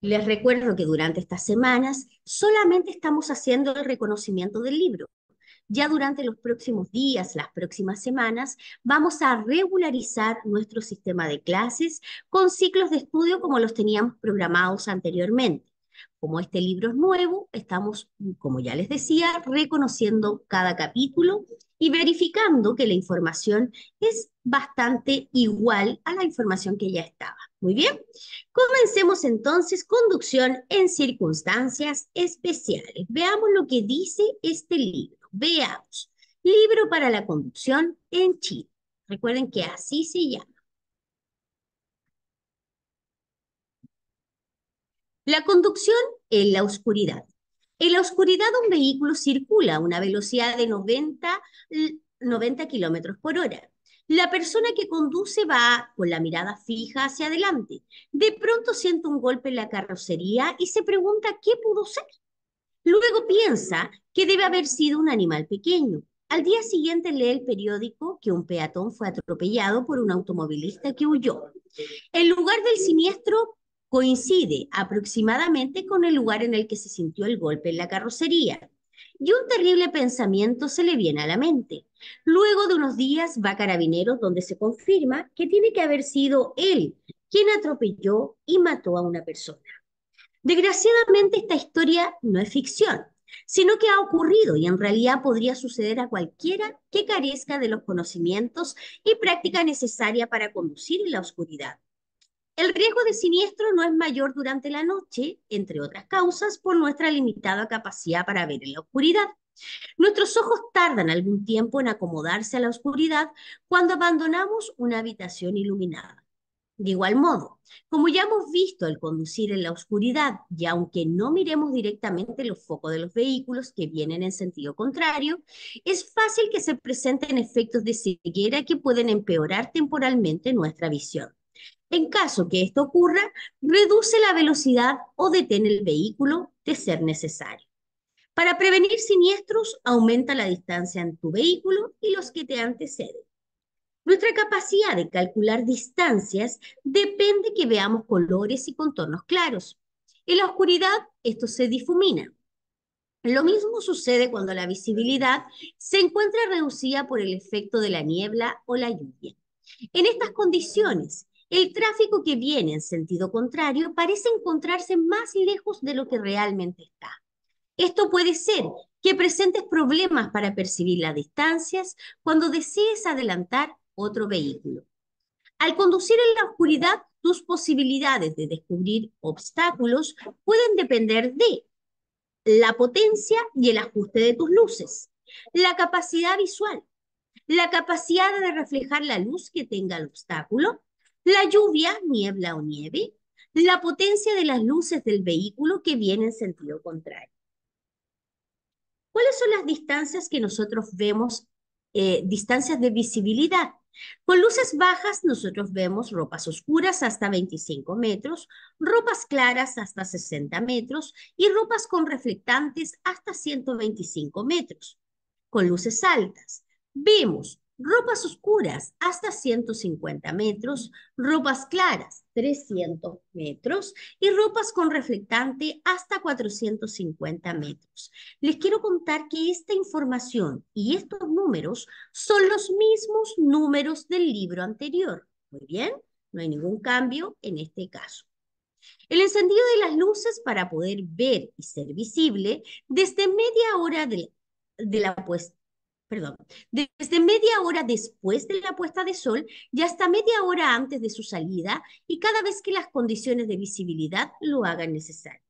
Les recuerdo que durante estas semanas solamente estamos haciendo el reconocimiento del libro. Ya durante los próximos días, las próximas semanas, vamos a regularizar nuestro sistema de clases con ciclos de estudio como los teníamos programados anteriormente. Como este libro es nuevo, estamos, como ya les decía, reconociendo cada capítulo y verificando que la información es bastante igual a la información que ya estaba. Muy bien, comencemos entonces conducción en circunstancias especiales. Veamos lo que dice este libro. Veamos, libro para la conducción en Chile. Recuerden que así se llama. La conducción en la oscuridad. En la oscuridad un vehículo circula a una velocidad de 90, 90 kilómetros por hora. La persona que conduce va con la mirada fija hacia adelante. De pronto siente un golpe en la carrocería y se pregunta qué pudo ser. Luego piensa que debe haber sido un animal pequeño. Al día siguiente lee el periódico que un peatón fue atropellado por un automovilista que huyó. En lugar del siniestro coincide aproximadamente con el lugar en el que se sintió el golpe en la carrocería. Y un terrible pensamiento se le viene a la mente. Luego de unos días va a Carabineros donde se confirma que tiene que haber sido él quien atropelló y mató a una persona. Desgraciadamente esta historia no es ficción, sino que ha ocurrido y en realidad podría suceder a cualquiera que carezca de los conocimientos y práctica necesaria para conducir en la oscuridad. El riesgo de siniestro no es mayor durante la noche, entre otras causas, por nuestra limitada capacidad para ver en la oscuridad. Nuestros ojos tardan algún tiempo en acomodarse a la oscuridad cuando abandonamos una habitación iluminada. De igual modo, como ya hemos visto al conducir en la oscuridad y aunque no miremos directamente los focos de los vehículos que vienen en sentido contrario, es fácil que se presenten efectos de ceguera que pueden empeorar temporalmente nuestra visión. En caso que esto ocurra, reduce la velocidad o detiene el vehículo de ser necesario. Para prevenir siniestros, aumenta la distancia en tu vehículo y los que te anteceden. Nuestra capacidad de calcular distancias depende que veamos colores y contornos claros. En la oscuridad, esto se difumina. Lo mismo sucede cuando la visibilidad se encuentra reducida por el efecto de la niebla o la lluvia. En estas condiciones, el tráfico que viene en sentido contrario parece encontrarse más lejos de lo que realmente está. Esto puede ser que presentes problemas para percibir las distancias cuando desees adelantar otro vehículo. Al conducir en la oscuridad, tus posibilidades de descubrir obstáculos pueden depender de la potencia y el ajuste de tus luces, la capacidad visual, la capacidad de reflejar la luz que tenga el obstáculo la lluvia, niebla o nieve, la potencia de las luces del vehículo que viene en sentido contrario. ¿Cuáles son las distancias que nosotros vemos, eh, distancias de visibilidad? Con luces bajas nosotros vemos ropas oscuras hasta 25 metros, ropas claras hasta 60 metros y ropas con reflectantes hasta 125 metros. Con luces altas vemos ropas oscuras hasta 150 metros, ropas claras 300 metros y ropas con reflectante hasta 450 metros. Les quiero contar que esta información y estos números son los mismos números del libro anterior. Muy bien, no hay ningún cambio en este caso. El encendido de las luces para poder ver y ser visible desde media hora de, de la puesta perdón, desde media hora después de la puesta de sol y hasta media hora antes de su salida y cada vez que las condiciones de visibilidad lo hagan necesario.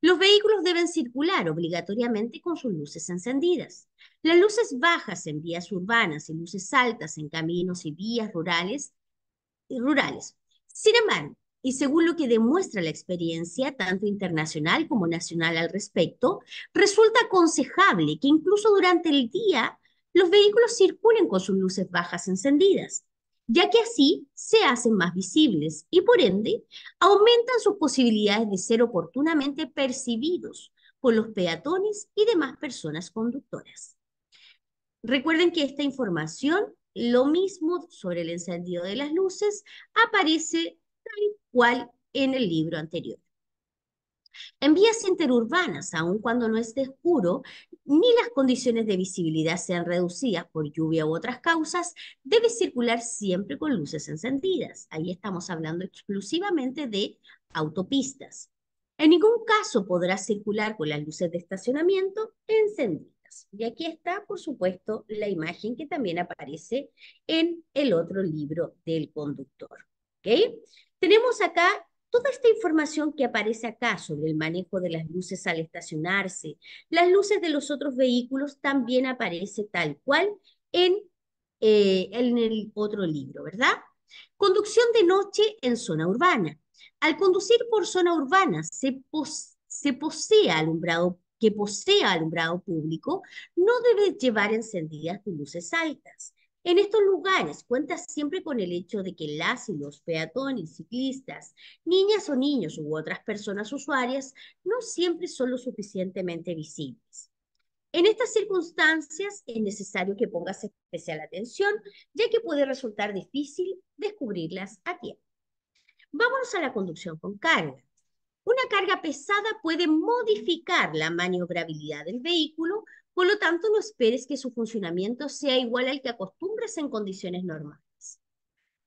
Los vehículos deben circular obligatoriamente con sus luces encendidas. Las luces bajas en vías urbanas y luces altas en caminos y vías rurales. rurales. Sin embargo, y según lo que demuestra la experiencia, tanto internacional como nacional al respecto, resulta aconsejable que incluso durante el día los vehículos circulen con sus luces bajas encendidas, ya que así se hacen más visibles y por ende aumentan sus posibilidades de ser oportunamente percibidos por los peatones y demás personas conductoras. Recuerden que esta información, lo mismo sobre el encendido de las luces, aparece tal cual en el libro anterior. En vías interurbanas, aun cuando no esté oscuro, ni las condiciones de visibilidad sean reducidas por lluvia u otras causas, debe circular siempre con luces encendidas. Ahí estamos hablando exclusivamente de autopistas. En ningún caso podrá circular con las luces de estacionamiento encendidas. Y aquí está, por supuesto, la imagen que también aparece en el otro libro del conductor. ¿Okay? Tenemos acá Toda esta información que aparece acá sobre el manejo de las luces al estacionarse, las luces de los otros vehículos también aparece tal cual en, eh, el otro libro, ¿verdad? Conducción de noche en zona urbana. Al conducir por zona urbana se, que posea alumbrado público no debe llevar encendidas de luces altas. En estos lugares cuenta siempre con el hecho de que las y los peatones, ciclistas, niñas o niños u otras personas usuarias no siempre son lo suficientemente visibles. En estas circunstancias es necesario que pongas especial atención, ya que puede resultar difícil descubrirlas a tiempo. Vámonos a la conducción con carga. Una carga pesada puede modificar la maniobrabilidad del vehículo por lo tanto, no esperes que su funcionamiento sea igual al que acostumbras en condiciones normales.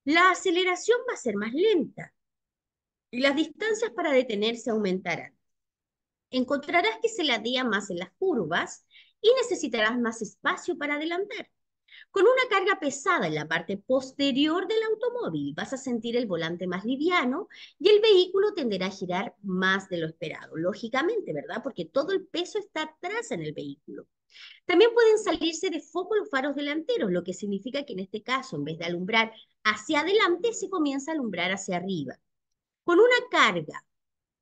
La aceleración va a ser más lenta y las distancias para detenerse aumentarán. Encontrarás que se ladea más en las curvas y necesitarás más espacio para adelantar con una carga pesada en la parte posterior del automóvil. Vas a sentir el volante más liviano y el vehículo tenderá a girar más de lo esperado, lógicamente, ¿verdad? Porque todo el peso está atrás en el vehículo. También pueden salirse de foco los faros delanteros, lo que significa que en este caso, en vez de alumbrar hacia adelante, se comienza a alumbrar hacia arriba. Con una carga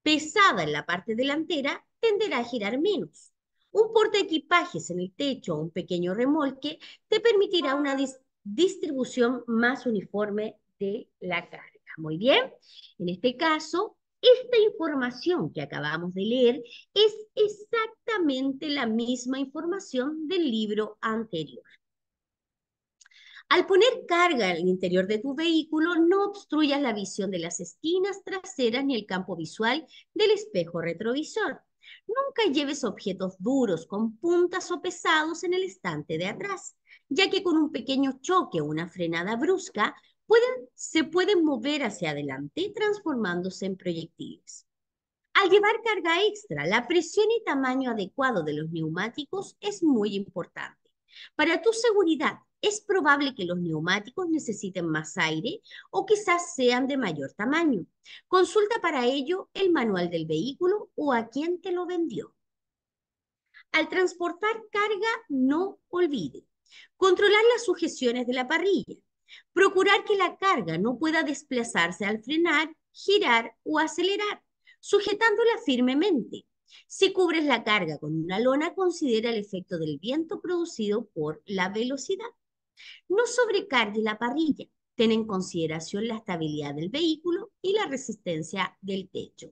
pesada en la parte delantera, tenderá a girar menos. Un equipajes en el techo o un pequeño remolque te permitirá una distribución más uniforme de la carga. Muy bien, en este caso, esta información que acabamos de leer es exactamente la misma información del libro anterior. Al poner carga al interior de tu vehículo, no obstruyas la visión de las esquinas traseras ni el campo visual del espejo retrovisor. Nunca lleves objetos duros con puntas o pesados en el estante de atrás, ya que con un pequeño choque o una frenada brusca se pueden mover hacia adelante transformándose en proyectiles. Al llevar carga extra, la presión y tamaño adecuado de los neumáticos es muy importante. Para tu seguridad, es probable que los neumáticos necesiten más aire o quizás sean de mayor tamaño. Consulta para ello el manual del vehículo o a quién te lo vendió. Al transportar carga, no olvide controlar las sujeciones de la parrilla, procurar que la carga no pueda desplazarse al frenar, girar o acelerar, sujetándola firmemente. Si cubres la carga con una lona, considera el efecto del viento producido por la velocidad. No sobrecargue la parrilla. Ten en consideración la estabilidad del vehículo y la resistencia del techo.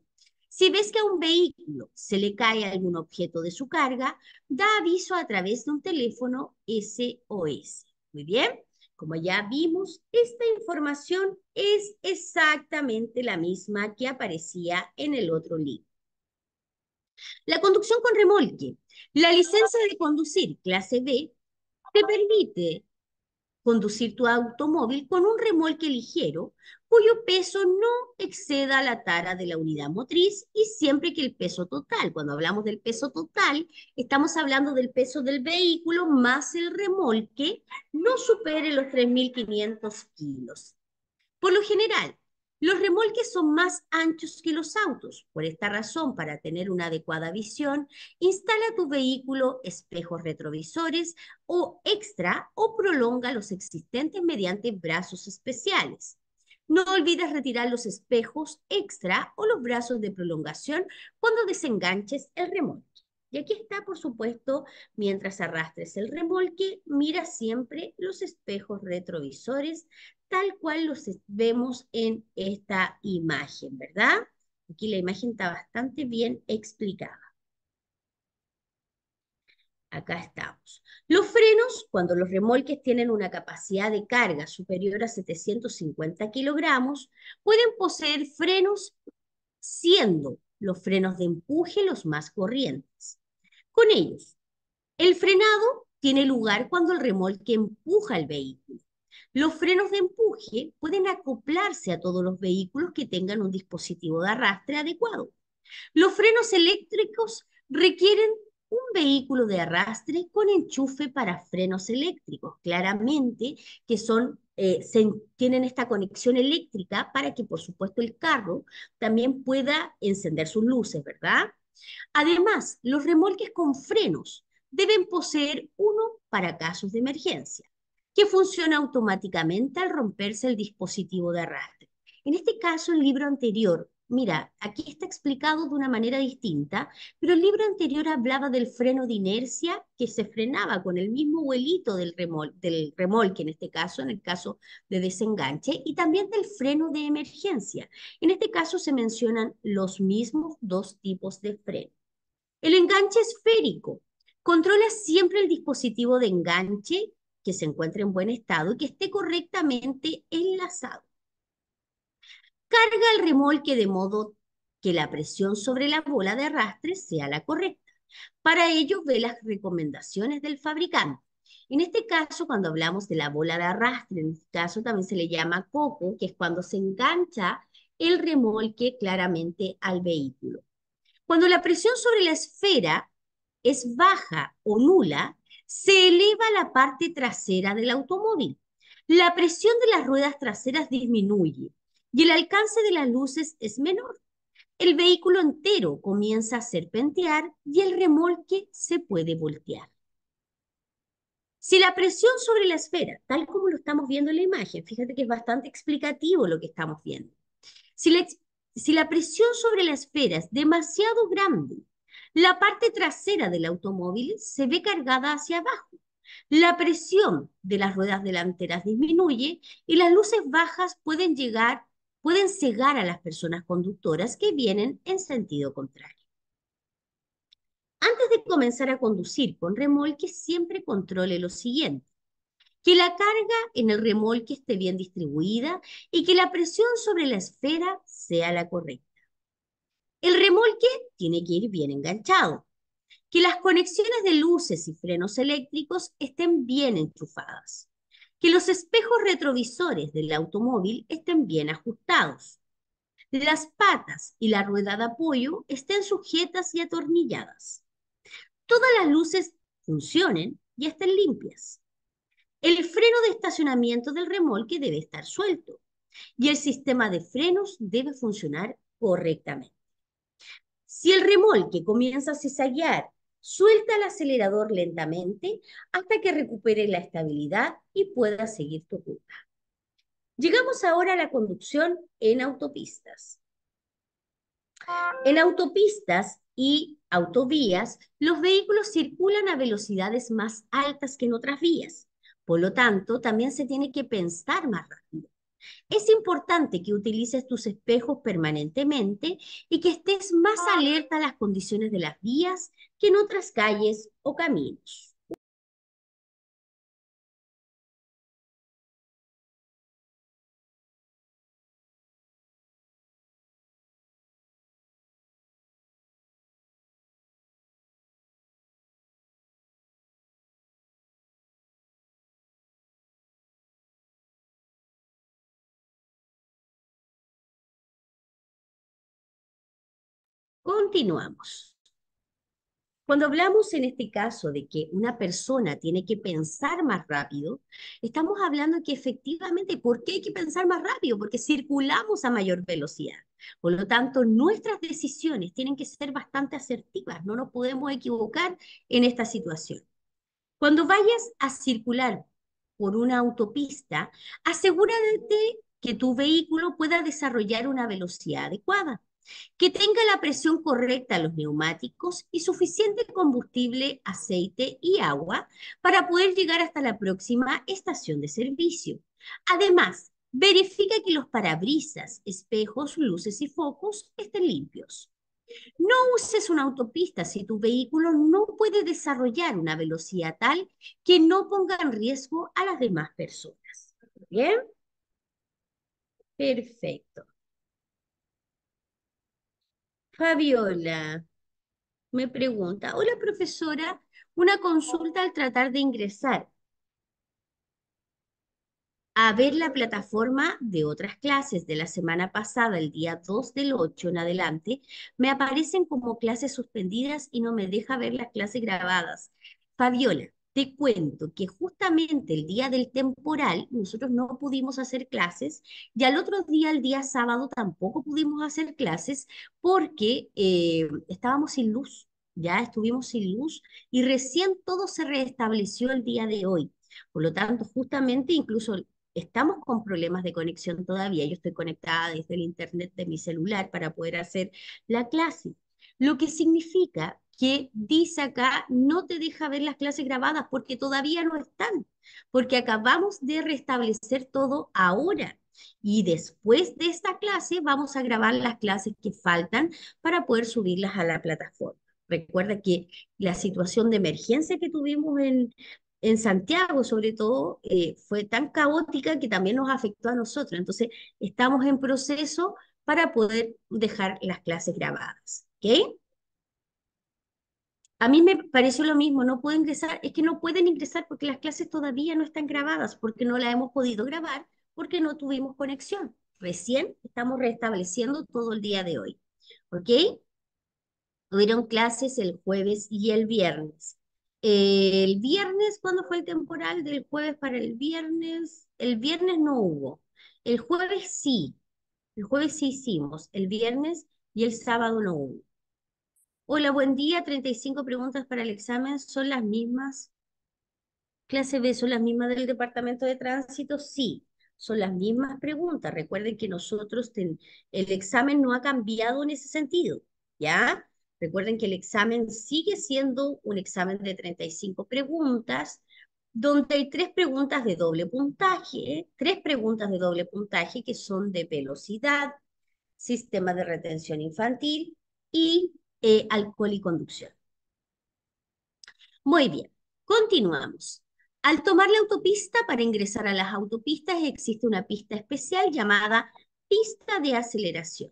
Si ves que a un vehículo se le cae algún objeto de su carga, da aviso a través de un teléfono SOS. Muy bien, como ya vimos, esta información es exactamente la misma que aparecía en el otro libro. La conducción con remolque. La licencia de conducir clase B te permite conducir tu automóvil con un remolque ligero cuyo peso no exceda la tara de la unidad motriz y siempre que el peso total, cuando hablamos del peso total, estamos hablando del peso del vehículo más el remolque, no supere los 3.500 kilos. Por lo general, los remolques son más anchos que los autos. Por esta razón, para tener una adecuada visión, instala tu vehículo espejos retrovisores o extra o prolonga los existentes mediante brazos especiales. No olvides retirar los espejos extra o los brazos de prolongación cuando desenganches el remolque. Y aquí está, por supuesto, mientras arrastres el remolque, mira siempre los espejos retrovisores, tal cual los vemos en esta imagen, ¿verdad? Aquí la imagen está bastante bien explicada acá estamos. Los frenos, cuando los remolques tienen una capacidad de carga superior a 750 kilogramos, pueden poseer frenos siendo los frenos de empuje los más corrientes. Con ellos, el frenado tiene lugar cuando el remolque empuja el vehículo. Los frenos de empuje pueden acoplarse a todos los vehículos que tengan un dispositivo de arrastre adecuado. Los frenos eléctricos requieren un vehículo de arrastre con enchufe para frenos eléctricos, claramente que son, eh, tienen esta conexión eléctrica para que, por supuesto, el carro también pueda encender sus luces, ¿verdad? Además, los remolques con frenos deben poseer uno para casos de emergencia, que funciona automáticamente al romperse el dispositivo de arrastre. En este caso, el libro anterior mira, aquí está explicado de una manera distinta, pero el libro anterior hablaba del freno de inercia que se frenaba con el mismo vuelito del, del remolque, en este caso, en el caso de desenganche, y también del freno de emergencia. En este caso se mencionan los mismos dos tipos de freno. El enganche esférico. Controla siempre el dispositivo de enganche que se encuentre en buen estado y que esté correctamente enlazado carga el remolque de modo que la presión sobre la bola de arrastre sea la correcta. Para ello, ve las recomendaciones del fabricante. En este caso, cuando hablamos de la bola de arrastre, en este caso también se le llama coco, que es cuando se engancha el remolque claramente al vehículo. Cuando la presión sobre la esfera es baja o nula, se eleva la parte trasera del automóvil. La presión de las ruedas traseras disminuye, y el alcance de las luces es menor. El vehículo entero comienza a serpentear y el remolque se puede voltear. Si la presión sobre la esfera, tal como lo estamos viendo en la imagen, fíjate que es bastante explicativo lo que estamos viendo. Si la, presión sobre la esfera es demasiado grande, la parte trasera del automóvil se ve cargada hacia abajo. La presión de las ruedas delanteras disminuye y las luces bajas pueden llegar pueden cegar a las personas conductoras que vienen en sentido contrario. Antes de comenzar a conducir con remolque, siempre controle lo siguiente. Que la carga en el remolque esté bien distribuida y que la presión sobre la esfera sea la correcta. El remolque tiene que ir bien enganchado. Que las conexiones de luces y frenos eléctricos estén bien enchufadas que los espejos retrovisores del automóvil estén bien ajustados, las patas y la rueda de apoyo estén sujetas y atornilladas, todas las luces funcionen y estén limpias, el freno de estacionamiento del remolque debe estar suelto y el sistema de frenos debe funcionar correctamente. Si el remolque comienza a cizaguear Suelta el acelerador lentamente hasta que recupere la estabilidad y pueda seguir tu ruta. Llegamos ahora a la conducción en autopistas. En autopistas y autovías, los vehículos circulan a velocidades más altas que en otras vías. Por lo tanto, también se tiene que pensar más rápido. Es importante que utilices tus espejos permanentemente y que estés más ah. alerta a las condiciones de las vías que en otras calles o caminos. Continuamos. Cuando hablamos en este caso de que una persona tiene que pensar más rápido, estamos hablando que efectivamente, ¿por qué hay que pensar más rápido? Porque circulamos a mayor velocidad. Por lo tanto, nuestras decisiones tienen que ser bastante asertivas, no nos podemos equivocar en esta situación. Cuando vayas a circular por una autopista, asegúrate de que tu vehículo pueda desarrollar una velocidad adecuada que tenga la presión correcta a los neumáticos y suficiente combustible, aceite y agua para poder llegar hasta la próxima estación de servicio. Además, verifica que los parabrisas, espejos, luces y focos estén limpios. No uses una autopista si tu vehículo no puede desarrollar una velocidad tal que no ponga en riesgo a las demás personas. ¿Bien? Perfecto. Fabiola me pregunta, hola profesora, una consulta al tratar de ingresar a ver la plataforma de otras clases de la semana pasada, el día 2 del 8 en adelante, me aparecen como clases suspendidas y no me deja ver las clases grabadas. Fabiola, te cuento que justamente el día del temporal nosotros no pudimos hacer clases y al otro día, el día sábado, tampoco pudimos hacer clases porque eh, estábamos sin luz, ya estuvimos sin luz y recién todo se restableció el día de hoy. Por lo tanto, justamente incluso estamos con problemas de conexión todavía. Yo estoy conectada desde el internet de mi celular para poder hacer la clase. Lo que significa que dice acá, no te deja ver las clases grabadas porque todavía no están, porque acabamos de restablecer todo ahora. Y después de esta clase vamos a grabar las clases que faltan para poder subirlas a la plataforma. Recuerda que la situación de emergencia que tuvimos en, Santiago, sobre todo, eh, fue tan caótica que también nos afectó a nosotros. Entonces, estamos en proceso para poder dejar las clases grabadas. ¿Ok? A mí me pareció lo mismo, no puedo ingresar, es que no pueden ingresar porque las clases todavía no están grabadas, porque no las hemos podido grabar, porque no tuvimos conexión. Recién estamos restableciendo todo el día de hoy. ¿Ok? Tuvieron clases el jueves y el viernes. El viernes, ¿cuándo fue el temporal? Del jueves para el viernes. El viernes no hubo. El jueves sí. El jueves sí hicimos. El viernes y el sábado no hubo. Hola, buen día. 35 preguntas para el examen. ¿Son las mismas? Clase B, ¿son las mismas del Departamento de Tránsito? Sí, son las mismas preguntas. Recuerden que nosotros, el examen no ha cambiado en ese sentido, ¿ya? Recuerden que el examen sigue siendo un examen de 35 preguntas, donde hay tres preguntas de doble puntaje, tres preguntas de doble puntaje que son de velocidad, sistema de retención infantil y eh, alcohol y conducción. Muy bien, continuamos. Al tomar la autopista, para ingresar a las autopistas existe una pista especial llamada pista de aceleración.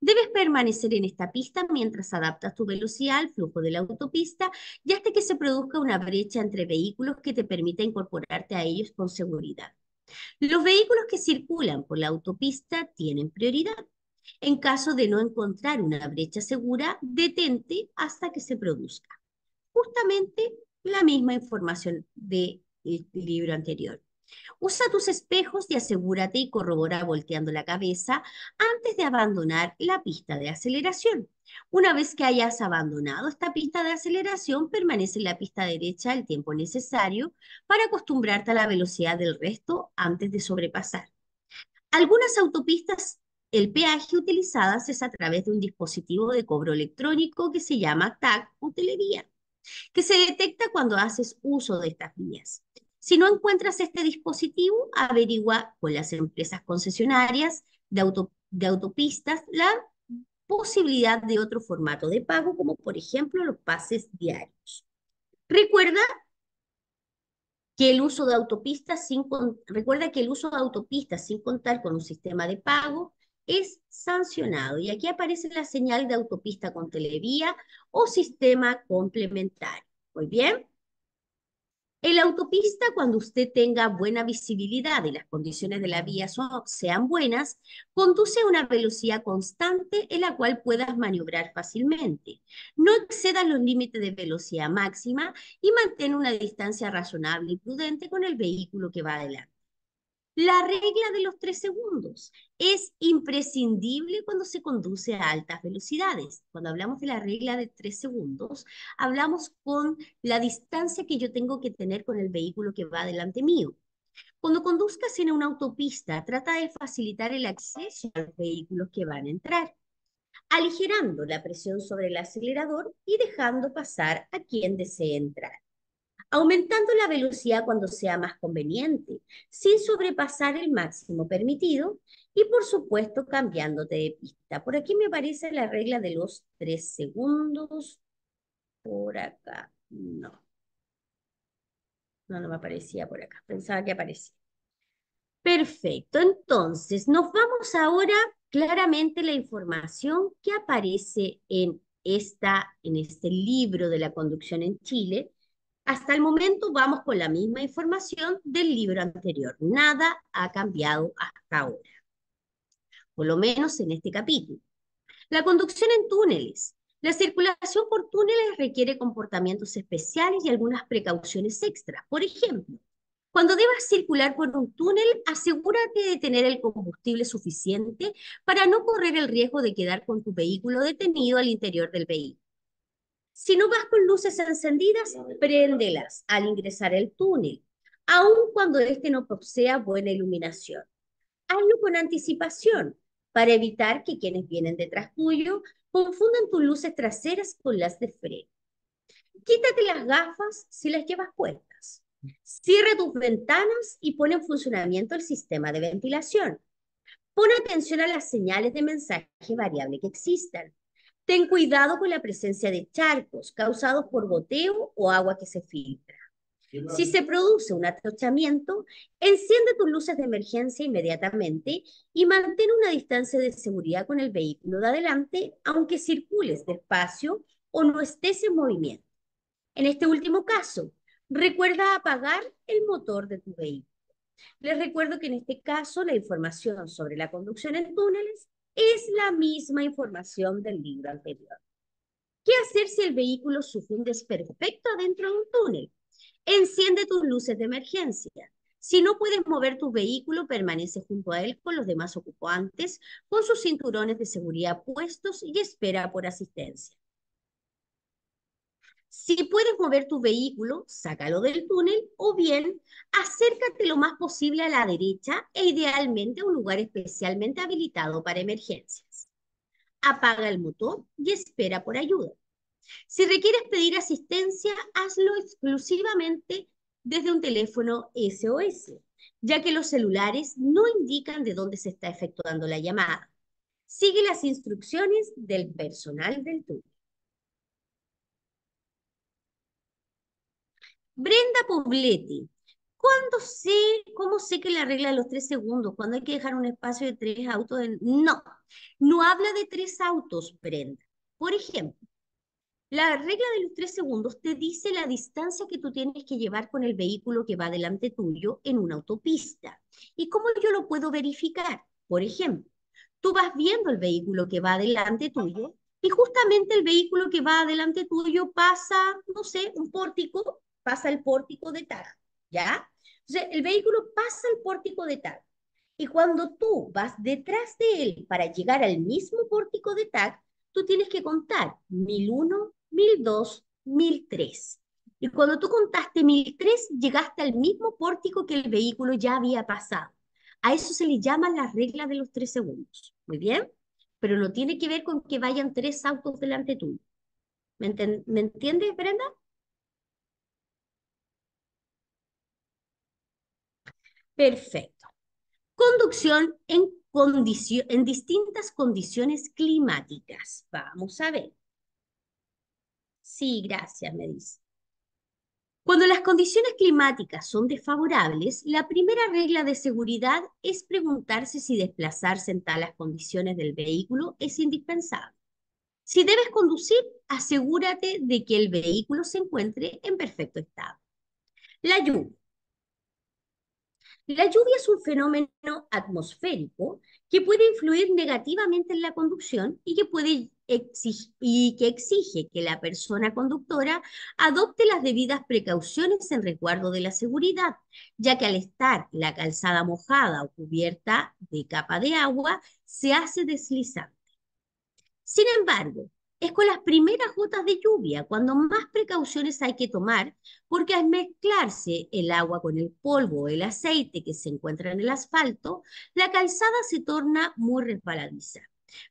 Debes permanecer en esta pista mientras adaptas tu velocidad al flujo de la autopista y hasta que se produzca una brecha entre vehículos que te permita incorporarte a ellos con seguridad. Los vehículos que circulan por la autopista tienen prioridad. En caso de no encontrar una brecha segura, detente hasta que se produzca. Justamente la misma información del libro anterior. Usa tus espejos y asegúrate y corrobora volteando la cabeza antes de abandonar la pista de aceleración. Una vez que hayas abandonado esta pista de aceleración, permanece en la pista derecha el tiempo necesario para acostumbrarte a la velocidad del resto antes de sobrepasar. Algunas autopistas el peaje utilizado es a través de un dispositivo de cobro electrónico que se llama TAC o que se detecta cuando haces uso de estas vías. Si no encuentras este dispositivo, averigua con las empresas concesionarias de, de autopistas la posibilidad de otro formato de pago, como por ejemplo los pases diarios. Recuerda que el uso de autopistas sin, recuerda que el uso de autopistas sin contar con un sistema de pago es sancionado. Y aquí aparece la señal de autopista con televía o sistema complementario. Muy bien. En autopista, cuando usted tenga buena visibilidad y las condiciones de la vía sean buenas, conduce a una velocidad constante en la cual puedas maniobrar fácilmente. No excedas los límites de velocidad máxima y mantén una distancia razonable y prudente con el vehículo que va adelante. La regla de los tres segundos es imprescindible cuando se conduce a altas velocidades. Cuando hablamos de la regla de tres segundos, hablamos con la distancia que yo tengo que tener con el vehículo que va delante mío. Cuando conduzcas en una autopista, trata de facilitar el acceso a los vehículos que van a entrar, aligerando la presión sobre el acelerador y dejando pasar a quien desee entrar aumentando la velocidad cuando sea más conveniente, sin sobrepasar el máximo permitido y por supuesto cambiándote de pista. Por aquí me aparece la regla de los tres segundos. Por acá, no. No, no me aparecía por acá, pensaba que aparecía. Perfecto, entonces nos vamos ahora claramente la información que aparece en, esta, en este libro de la conducción en Chile, hasta el momento vamos con la misma información del libro anterior. Nada ha cambiado hasta ahora, por lo menos en este capítulo. La conducción en túneles. La circulación por túneles requiere comportamientos especiales y algunas precauciones extras. Por ejemplo, cuando debas circular por un túnel, asegúrate de tener el combustible suficiente para no correr el riesgo de quedar con tu vehículo detenido al interior del vehículo. Si no vas con luces encendidas, préndelas al ingresar el túnel, aun cuando este no posea buena iluminación. Hazlo con anticipación para evitar que quienes vienen detrás tuyo confundan tus luces traseras con las de freno. Quítate las gafas si las llevas puestas. Cierra tus ventanas y pone en funcionamiento el sistema de ventilación. Pon atención a las señales de mensaje variable que existan. Ten cuidado con la presencia de charcos causados por goteo o agua que se filtra. Si se produce un atrochamiento, enciende tus luces de emergencia inmediatamente y mantén una distancia de seguridad con el vehículo de adelante, aunque circules despacio o no estés en movimiento. En este último caso, recuerda apagar el motor de tu vehículo. Les recuerdo que en este caso la información sobre la conducción en túneles es la misma información del libro anterior. ¿Qué hacer si el vehículo sufre un desperfecto dentro de un túnel? Enciende tus luces de emergencia. Si no puedes mover tu vehículo, permanece junto a él con los demás ocupantes, con sus cinturones de seguridad puestos y espera por asistencia. Si puedes mover tu vehículo, sácalo del túnel o bien acércate lo más posible a la derecha e idealmente a un lugar especialmente habilitado para emergencias. Apaga el motor y espera por ayuda. Si requieres pedir asistencia, hazlo exclusivamente desde un teléfono SOS, ya que los celulares no indican de dónde se está efectuando la llamada. Sigue las instrucciones del personal del túnel. Brenda Pobletti, ¿cuándo sé, cómo sé que la regla de los tres segundos, cuando hay que dejar un espacio de tres autos? En... No, no habla de tres autos, Brenda. Por ejemplo, la regla de los tres segundos te dice la distancia que tú tienes que llevar con el vehículo que va delante tuyo en una autopista. ¿Y cómo yo lo puedo verificar? Por ejemplo, tú vas viendo el vehículo que va delante tuyo y justamente el vehículo que va delante tuyo pasa, no sé, un pórtico pasa el pórtico de tag, ¿ya? Entonces, el vehículo pasa el pórtico de tag. Y cuando tú vas detrás de él para llegar al mismo pórtico de tag tú tienes que contar mil mil uno dos, mil tres Y cuando tú contaste tres llegaste al mismo pórtico que el vehículo ya había pasado. A eso se le llama la regla de los tres segundos. Muy bien, pero no tiene que ver con que vayan tres autos delante tuyo. ¿Me, ¿Me entiendes, Brenda? Perfecto. Conducción en, en distintas condiciones climáticas. Vamos a ver. Sí, gracias, me dice. Cuando las condiciones climáticas son desfavorables, la primera regla de seguridad es preguntarse si desplazarse en tales condiciones del vehículo es indispensable. Si debes conducir, asegúrate de que el vehículo se encuentre en perfecto estado. La lluvia. La lluvia es un fenómeno atmosférico que puede influir negativamente en la conducción y que, exige, y que exige que la persona conductora adopte las debidas precauciones en recuerdo de la seguridad, ya que al estar la calzada mojada o cubierta de capa de agua, se hace deslizante. Sin embargo, es con las primeras gotas de lluvia, cuando más precauciones hay que tomar, porque al mezclarse el agua con el polvo o el aceite que se encuentra en el asfalto, la calzada se torna muy resbaladiza,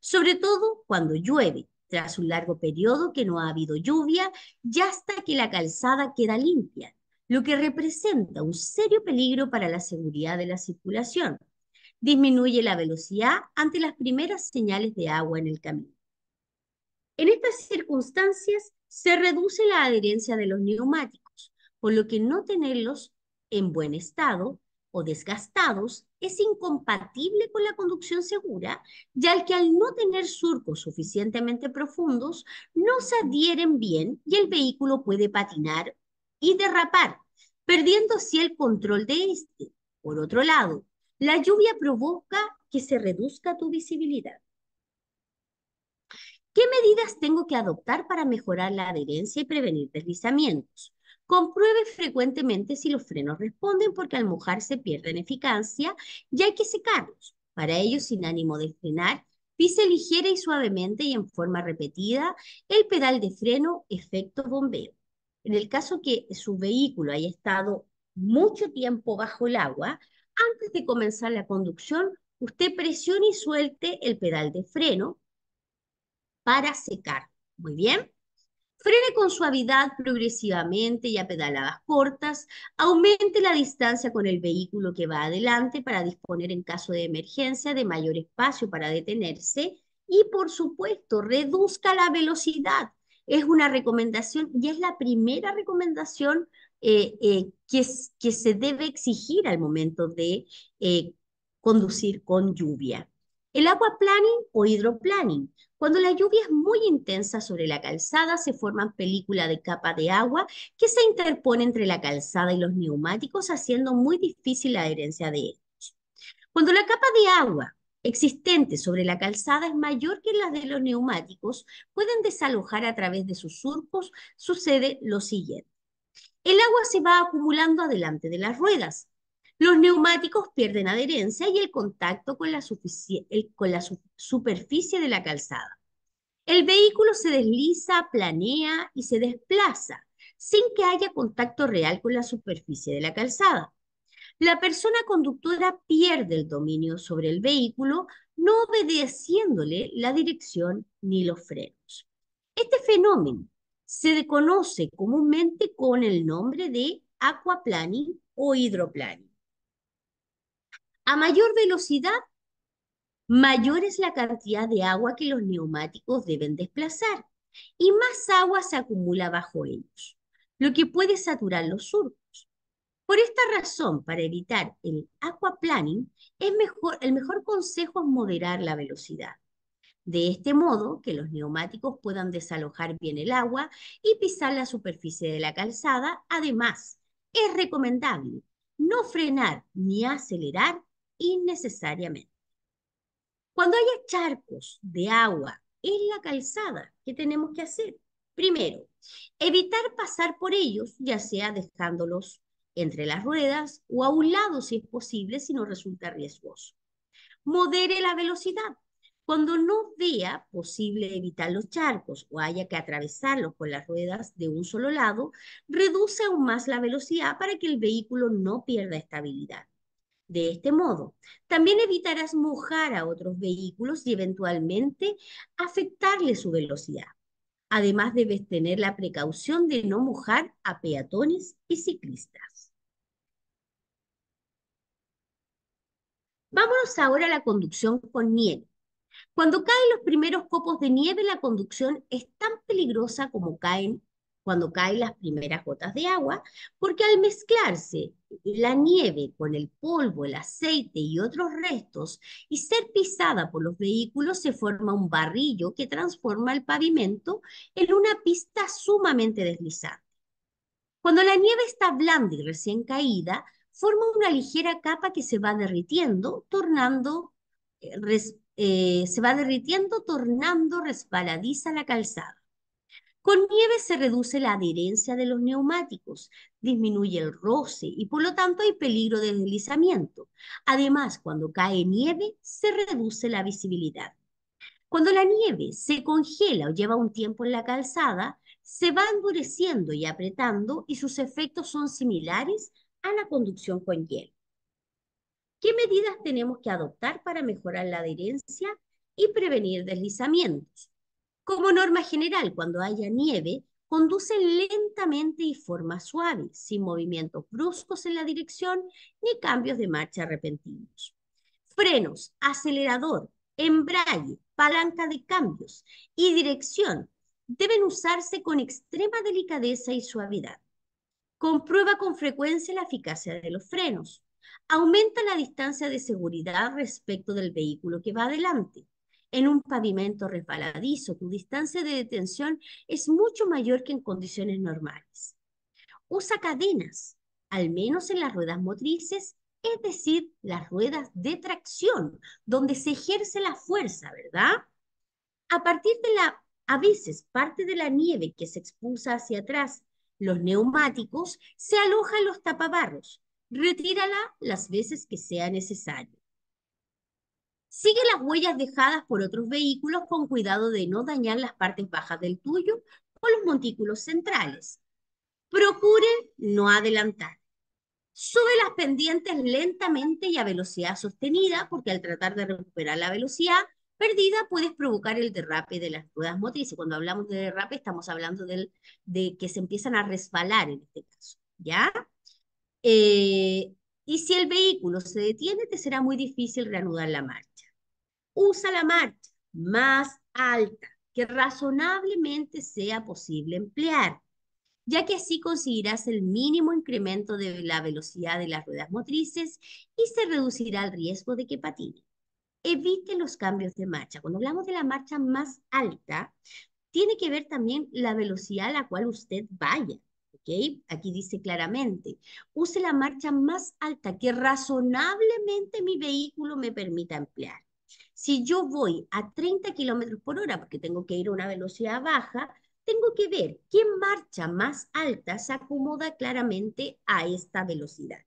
sobre todo cuando llueve, tras un largo periodo que no ha habido lluvia ya hasta que la calzada queda limpia, lo que representa un serio peligro para la seguridad de la circulación. Disminuye la velocidad ante las primeras señales de agua en el camino. En estas circunstancias se reduce la adherencia de los neumáticos, por lo que no tenerlos en buen estado o desgastados es incompatible con la conducción segura, ya que al no tener surcos suficientemente profundos, no se adhieren bien y el vehículo puede patinar y derrapar, perdiendo así el control de este. Por otro lado, la lluvia provoca que se reduzca tu visibilidad. ¿Qué medidas tengo que adoptar para mejorar la adherencia y prevenir deslizamientos? Compruebe frecuentemente si los frenos responden porque al mojar se pierden eficacia y hay que secarlos. Para ello, sin ánimo de frenar, pise ligera y suavemente y en forma repetida el pedal de freno efecto bombeo. En el caso que su vehículo haya estado mucho tiempo bajo el agua, antes de comenzar la conducción, usted presione y suelte el pedal de freno para secar. Muy bien. Frene con suavidad progresivamente y a pedaladas cortas. Aumente la distancia con el vehículo que va adelante para disponer en caso de emergencia de mayor espacio para detenerse. Y por supuesto, reduzca la velocidad. Es una recomendación y es la primera recomendación eh, eh, que, se debe exigir al momento de eh, conducir con lluvia. El agua planning o hidroplaning cuando la lluvia es muy intensa sobre la calzada, se forman películas de capa de agua que se interpone entre la calzada y los neumáticos, haciendo muy difícil la adherencia de ellos. Cuando la capa de agua existente sobre la calzada es mayor que la de los neumáticos, pueden desalojar a través de sus surcos, sucede lo siguiente. El agua se va acumulando adelante de las ruedas, los neumáticos pierden adherencia y el contacto con la, superficie de la calzada. El vehículo se desliza, planea y se desplaza sin que haya contacto real con la superficie de la calzada. La persona conductora pierde el dominio sobre el vehículo no obedeciéndole la dirección ni los frenos. Este fenómeno se conoce comúnmente con el nombre de aquaplaning o hidroplaning. A mayor velocidad, mayor es la cantidad de agua que los neumáticos deben desplazar y más agua se acumula bajo ellos, lo que puede saturar los surcos. Por esta razón, para evitar el aquaplaning, es mejor, el mejor consejo es moderar la velocidad. De este modo, que los neumáticos puedan desalojar bien el agua y pisar la superficie de la calzada. Además, es recomendable no frenar ni acelerar innecesariamente. Cuando haya charcos de agua en la calzada, ¿qué tenemos que hacer? Primero, evitar pasar por ellos, ya sea dejándolos entre las ruedas o a un lado si es posible, si no resulta riesgoso. Modere la velocidad. Cuando no vea posible evitar los charcos o haya que atravesarlos con las ruedas de un solo lado, reduce aún más la velocidad para que el vehículo no pierda estabilidad. De este modo, también evitarás mojar a otros vehículos y eventualmente afectarle su velocidad. Además, debes tener la precaución de no mojar a peatones y ciclistas. Vámonos ahora a la conducción con nieve. Cuando caen los primeros copos de nieve, la conducción es tan peligrosa como caen cuando caen las primeras gotas de agua, porque al mezclarse la nieve con el polvo, el aceite y otros restos y ser pisada por los vehículos se forma un barrillo que transforma el pavimento en una pista sumamente deslizante. Cuando la nieve está blanda y recién caída, forma una ligera capa que se va derritiendo, tornando, eh, eh, se va derritiendo, tornando resbaladiza la calzada. Con nieve se reduce la adherencia de los neumáticos, disminuye el roce y por lo tanto hay peligro de deslizamiento. Además, cuando cae nieve, se reduce la visibilidad. Cuando la nieve se congela o lleva un tiempo en la calzada, se va endureciendo y apretando y sus efectos son similares a la conducción con hielo. ¿Qué medidas tenemos que adoptar para mejorar la adherencia y prevenir deslizamientos? Como norma general, cuando haya nieve, conduce lentamente y forma suave, sin movimientos bruscos en la dirección ni cambios de marcha repentinos. Frenos, acelerador, embrague, palanca de cambios y dirección deben usarse con extrema delicadeza y suavidad. Comprueba con frecuencia la eficacia de los frenos. Aumenta la distancia de seguridad respecto del vehículo que va adelante en un pavimento resbaladizo, tu distancia de detención es mucho mayor que en condiciones normales. Usa cadenas, al menos en las ruedas motrices, es decir, las ruedas de tracción, donde se ejerce la fuerza, ¿verdad? A partir de la, a veces, parte de la nieve que se expulsa hacia atrás, los neumáticos, se alojan los tapabarros. Retírala las veces que sea necesario. Sigue las huellas dejadas por otros vehículos con cuidado de no dañar las partes bajas del tuyo o los montículos centrales. Procure no adelantar. Sube las pendientes lentamente y a velocidad sostenida, porque al tratar de recuperar la velocidad perdida puedes provocar el derrape de las ruedas motrices. Cuando hablamos de derrape estamos hablando del, de que se empiezan a resbalar en este caso, ¿ya? Eh, y si el vehículo se detiene, te será muy difícil reanudar la marcha usa la marcha más alta que razonablemente sea posible emplear, ya que así conseguirás el mínimo incremento de la velocidad de las ruedas motrices y se reducirá el riesgo de que patine. Evite los cambios de marcha. Cuando hablamos de la marcha más alta, tiene que ver también la velocidad a la cual usted vaya. Aquí dice claramente, use la marcha más alta que razonablemente mi vehículo me permita emplear. Si yo voy a 30 kilómetros por hora, porque tengo que ir a una velocidad baja, tengo que ver qué marcha más alta se acomoda claramente a esta velocidad.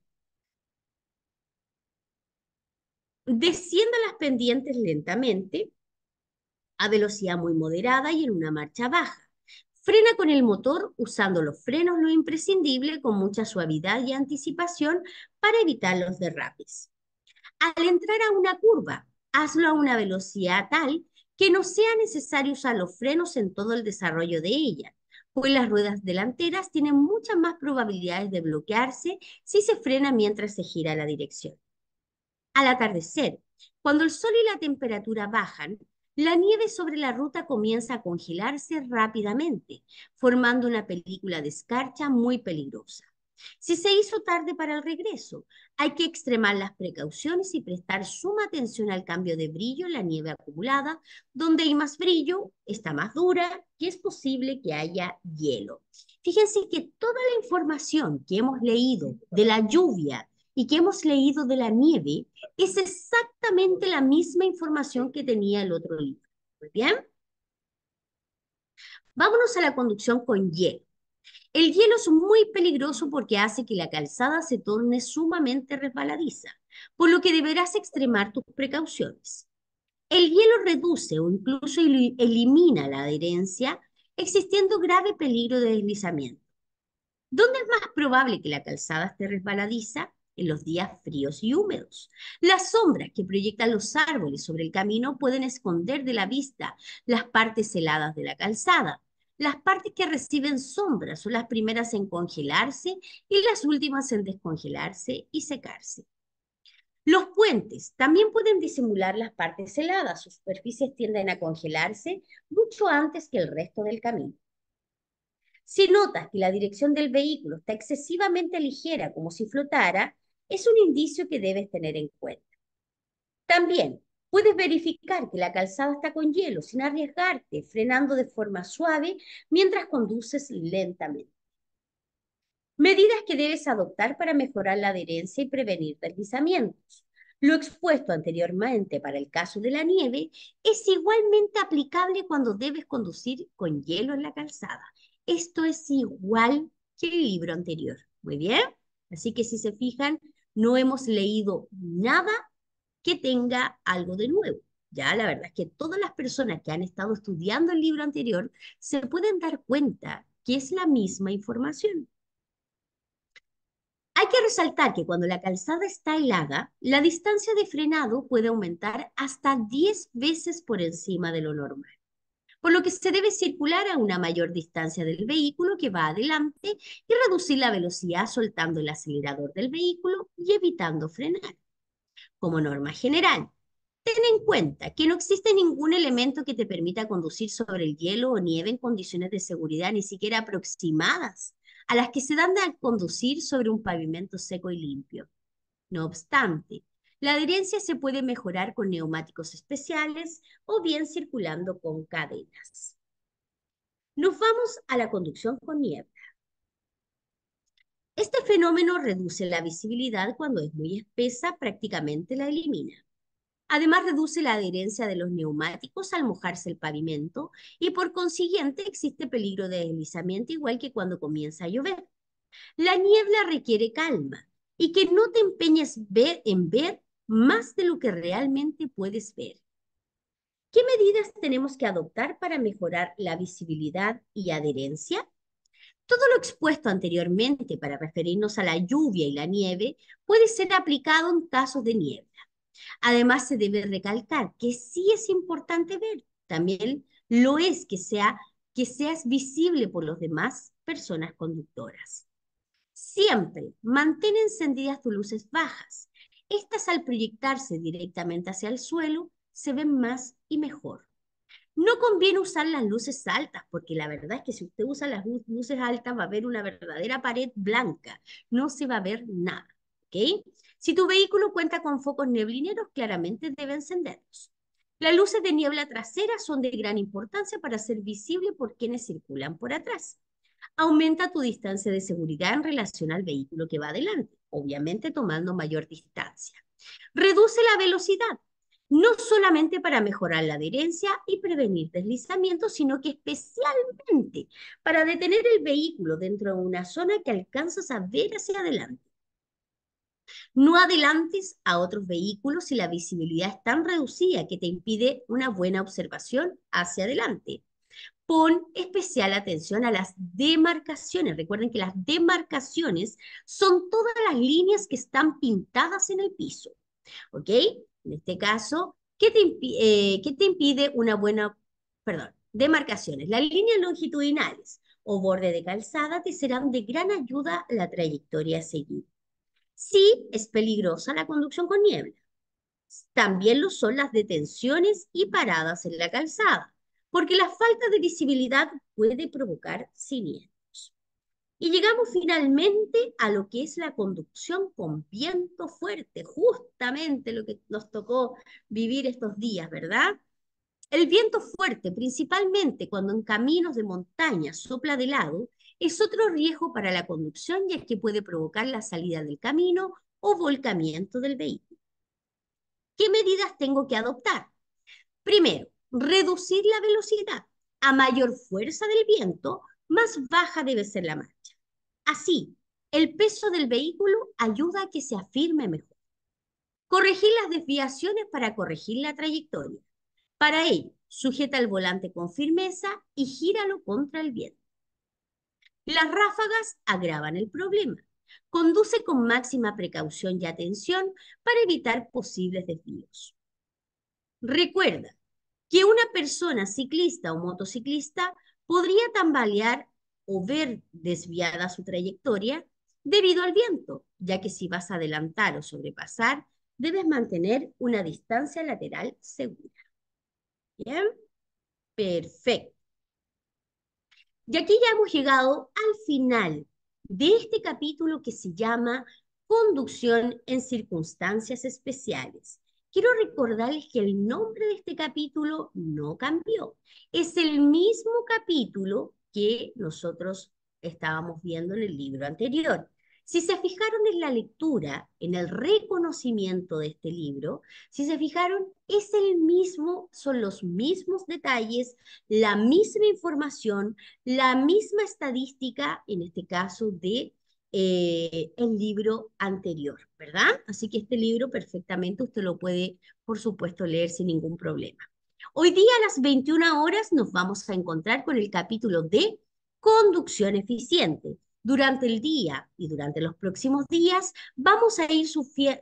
Descienda las pendientes lentamente, a velocidad muy moderada y en una marcha baja. Frena con el motor usando los frenos lo imprescindible con mucha suavidad y anticipación para evitar los derrapes. Al entrar a una curva, hazlo a una velocidad tal que no sea necesario usar los frenos en todo el desarrollo de ella, pues las ruedas delanteras tienen muchas más probabilidades de bloquearse si se frena mientras se gira la dirección. Al atardecer, cuando el sol y la temperatura bajan, la nieve sobre la ruta comienza a congelarse rápidamente, formando una película de escarcha muy peligrosa. Si se hizo tarde para el regreso, hay que extremar las precauciones y prestar suma atención al cambio de brillo en la nieve acumulada. Donde hay más brillo, está más dura y es posible que haya hielo. Fíjense que toda la información que hemos leído de la lluvia y que hemos leído de la nieve es exactamente la misma información que tenía el otro libro. ¿Muy bien? Vámonos a la conducción con hielo. El hielo es muy peligroso porque hace que la calzada se torne sumamente resbaladiza, por lo que deberás extremar tus precauciones. El hielo reduce o incluso elimina la adherencia, existiendo grave peligro de deslizamiento. ¿Dónde es más probable que la calzada esté resbaladiza? en los días fríos y húmedos. Las sombras que proyectan los árboles sobre el camino pueden esconder de la vista las partes heladas de la calzada, las partes que reciben sombra son las primeras en congelarse y las últimas en descongelarse y secarse. Los puentes también pueden disimular las partes heladas. Sus superficies tienden a congelarse mucho antes que el resto del camino. Si notas que la dirección del vehículo está excesivamente ligera, como si flotara, es un indicio que debes tener en cuenta. También, puedes verificar que la calzada está con hielo sin arriesgarte, frenando de forma suave mientras conduces lentamente. Medidas que debes adoptar para mejorar la adherencia y prevenir deslizamientos. Lo expuesto anteriormente para el caso de la nieve es igualmente aplicable cuando debes conducir con hielo en la calzada. Esto es igual que el libro anterior. Muy bien. Así que si se fijan, no hemos leído nada que tenga algo de nuevo. Ya, la verdad es que todas las personas que han estado estudiando el libro anterior se pueden dar cuenta que es la misma información. Hay que resaltar que cuando la calzada está helada, la distancia de frenado puede aumentar hasta 10 veces por encima de lo normal, por lo que se debe circular a una mayor distancia del vehículo que va adelante y reducir la velocidad soltando el acelerador del vehículo y evitando frenar como norma general. Ten en cuenta que no existe ningún elemento que te permita conducir sobre el hielo o nieve en condiciones de seguridad ni siquiera aproximadas a las que se dan de conducir sobre un pavimento seco y limpio. No obstante, la adherencia se puede mejorar con neumáticos especiales o bien circulando con cadenas. Nos vamos a la conducción con nieve. Este fenómeno reduce la visibilidad cuando es muy espesa, prácticamente la elimina. Además, reduce la adherencia de los neumáticos al mojarse el pavimento y por consiguiente existe peligro de deslizamiento igual que cuando comienza a llover. La niebla requiere calma y que no te empeñes ver, en ver más de lo que realmente puedes ver. ¿Qué medidas tenemos que adoptar para mejorar la visibilidad y adherencia? Todo lo expuesto anteriormente para referirnos a la lluvia y la nieve puede ser aplicado en casos de niebla. Además, se debe recalcar que sí es importante ver, también lo es que, sea, que seas visible por los demás personas conductoras. Siempre mantén encendidas tus luces bajas. Estas al proyectarse directamente hacia el suelo se ven más y mejor. No conviene usar las luces altas, porque la verdad es que si usted usa las luces altas va a ver una verdadera pared blanca, no se va a ver nada. ¿ok? Si tu vehículo cuenta con focos neblineros, claramente debe encenderlos. Las luces de niebla trasera son de gran importancia para ser visible por quienes circulan por atrás. Aumenta tu distancia de seguridad en relación al vehículo que va adelante, obviamente tomando mayor distancia. Reduce la velocidad, no solamente para mejorar la adherencia y prevenir deslizamientos, sino que especialmente para detener el vehículo dentro de una zona que alcanzas a ver hacia adelante. No adelantes a otros vehículos si la visibilidad es tan reducida que te impide una buena observación hacia adelante. Pon especial atención a las demarcaciones. Recuerden que las demarcaciones son todas las líneas que están pintadas en el piso. ¿Ok? en este caso, eh, ¿qué te, impide una buena, perdón, demarcaciones? Las líneas longitudinales o borde de calzada te serán de gran ayuda la trayectoria a seguir. Sí es peligrosa la conducción con niebla. También lo son las detenciones y paradas en la calzada, porque la falta de visibilidad puede provocar siniestros. Y llegamos finalmente a lo que es la conducción con viento fuerte, justamente lo que nos tocó vivir estos días, ¿verdad? El viento fuerte, principalmente cuando en caminos de montaña sopla de lado, es otro riesgo para la conducción ya que puede provocar la salida del camino o volcamiento del vehículo. ¿Qué medidas tengo que adoptar? Primero, reducir la velocidad. A mayor fuerza del viento, más baja debe ser la marcha. Así, el peso del vehículo ayuda a que se afirme mejor. Corregir las desviaciones para corregir la trayectoria. Para ello, sujeta el volante con firmeza y gíralo contra el viento. Las ráfagas agravan el problema. Conduce con máxima precaución y atención para evitar posibles desvíos. Recuerda que una persona ciclista o motociclista podría tambalear o ver desviada su trayectoria debido al viento, ya que si vas a adelantar o sobrepasar, debes mantener una distancia lateral segura. ¿Bien? Perfecto. Y aquí ya hemos llegado al final de este capítulo que se llama Conducción en circunstancias especiales. Quiero recordarles que el nombre de este capítulo no cambió. Es el mismo capítulo que nosotros estábamos viendo en el libro anterior. Si se fijaron en la lectura, en el reconocimiento de este libro, si se fijaron, es el mismo, son los mismos detalles, la misma información, la misma estadística, en este caso de eh, libro anterior, ¿verdad? Así que este libro perfectamente usted lo puede, por supuesto, leer sin ningún problema. Hoy día a las 21 horas nos vamos a encontrar con el capítulo de conducción eficiente. Durante el día y durante los próximos días vamos a ir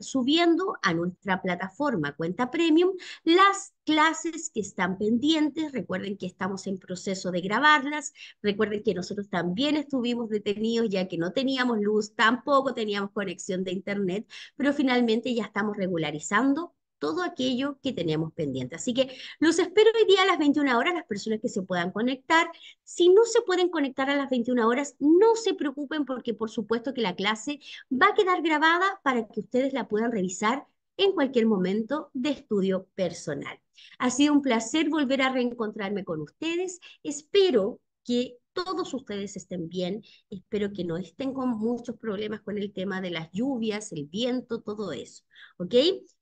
subiendo a nuestra plataforma cuenta premium las clases que están pendientes. Recuerden que estamos en proceso de grabarlas. Recuerden que nosotros también estuvimos detenidos ya que no teníamos luz, tampoco teníamos conexión de internet, pero finalmente ya estamos regularizando todo aquello que tenemos pendiente. Así que los espero hoy día a las 21 horas, las personas que se puedan conectar. Si no se pueden conectar a las 21 horas, no se preocupen porque por supuesto que la clase va a quedar grabada para que ustedes la puedan revisar en cualquier momento de estudio personal. Ha sido un placer volver a reencontrarme con ustedes. Espero que todos ustedes estén bien. Espero que no estén con muchos problemas con el tema de las lluvias, el viento, todo eso. ¿Ok?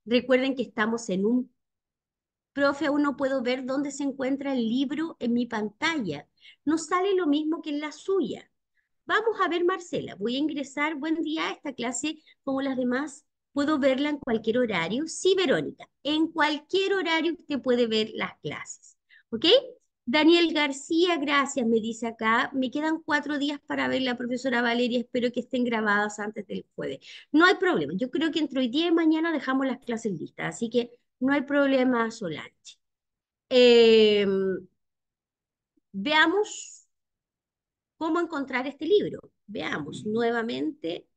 Recuerden que estamos en un... Profe, aún no puedo ver dónde se encuentra el libro en mi pantalla. No sale lo mismo que en la suya. Vamos a ver, Marcela, voy a ingresar. Buen día, a esta clase, como las demás, puedo verla en cualquier horario. Sí, Verónica, en cualquier horario usted puede ver las clases. ¿Ok? Daniel García, gracias, me dice acá. Me quedan cuatro días para ver la profesora Valeria, espero que estén grabadas antes del jueves. No hay problema, yo creo que entre hoy día y mañana dejamos las clases listas, así que no hay problema, Solange. Em, veamos cómo encontrar este libro. Veamos mm. nuevamente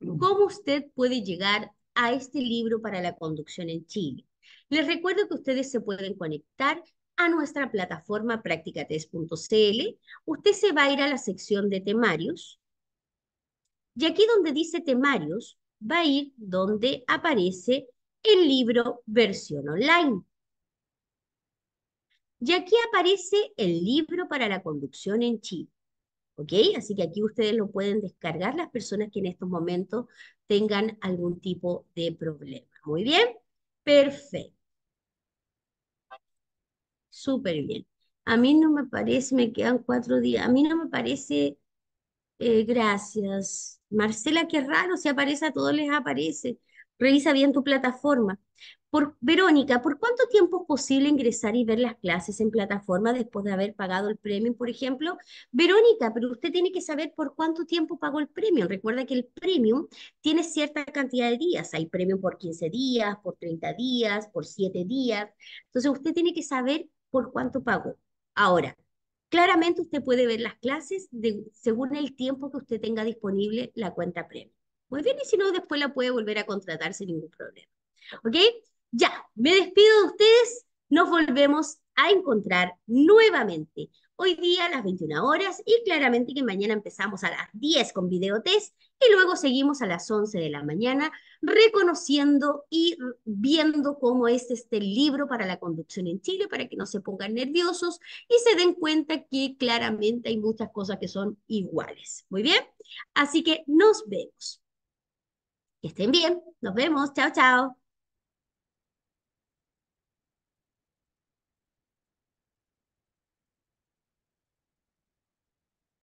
mm. cómo usted puede llegar a este libro para la conducción en Chile. Les recuerdo que ustedes se pueden conectar a nuestra plataforma practicates.cl, usted se va a ir a la sección de temarios y aquí donde dice temarios va a ir donde aparece el libro versión online. Y aquí aparece el libro para la conducción en Chile. ¿Ok? Así que aquí ustedes lo pueden descargar las personas que en estos momentos tengan algún tipo de problema. Muy bien, perfecto súper bien. A mí no me parece, me quedan cuatro días, a mí no me parece, eh, gracias. Marcela, qué raro, si aparece a todos les aparece. Revisa bien tu plataforma. Por, Verónica, ¿por cuánto tiempo es posible ingresar y ver las clases en plataforma después de haber pagado el premium, por ejemplo? Verónica, pero usted tiene que saber por cuánto tiempo pagó el premium. Recuerda que el premium tiene cierta cantidad de días. Hay premium por 15 días, por 30 días, por 7 días. Entonces usted tiene que saber por cuánto pagó. Ahora, claramente usted puede ver las clases según el tiempo que usted tenga disponible la cuenta premium. Muy bien, y si no, después la puede volver a contratar sin ningún problema. ¿Ok? Ya, me despido de ustedes. Nos volvemos a encontrar nuevamente hoy día a las 21 horas y claramente que mañana empezamos a las 10 con videotest y luego seguimos a las 11 de la mañana reconociendo y viendo cómo es este libro para la conducción en Chile para que no se pongan nerviosos y se den cuenta que claramente hay muchas cosas que son iguales. Muy bien, así que nos vemos. Que estén bien, nos vemos, chao, chao.